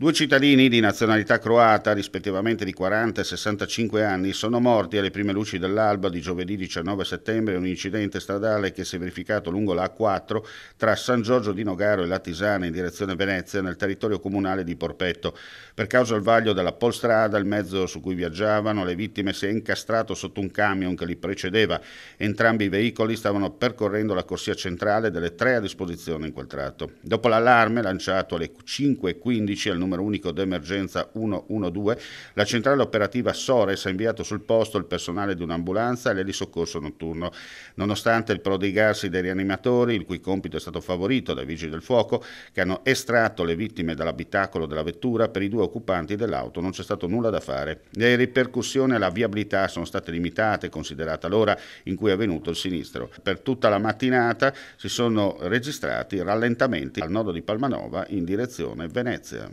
Due cittadini di nazionalità croata, rispettivamente di 40 e 65 anni, sono morti alle prime luci dell'alba di giovedì 19 settembre in un incidente stradale che si è verificato lungo la A4 tra San Giorgio di Nogaro e la Tisana in direzione Venezia nel territorio comunale di Porpetto. Per causa del vaglio della polstrada, il mezzo su cui viaggiavano le vittime si è incastrato sotto un camion che li precedeva. Entrambi i veicoli stavano percorrendo la corsia centrale delle tre a disposizione in quel tratto. Dopo l'allarme lanciato alle 5.15 al numero numero unico d'emergenza 112, la centrale operativa Sores ha inviato sul posto il personale di un'ambulanza e l'elisoccorso notturno. Nonostante il prodigarsi dei rianimatori, il cui compito è stato favorito dai vigili del fuoco, che hanno estratto le vittime dall'abitacolo della vettura, per i due occupanti dell'auto non c'è stato nulla da fare. Le ripercussioni alla viabilità sono state limitate, considerata l'ora in cui è avvenuto il sinistro. Per tutta la mattinata si sono registrati rallentamenti al nodo di Palmanova in direzione Venezia.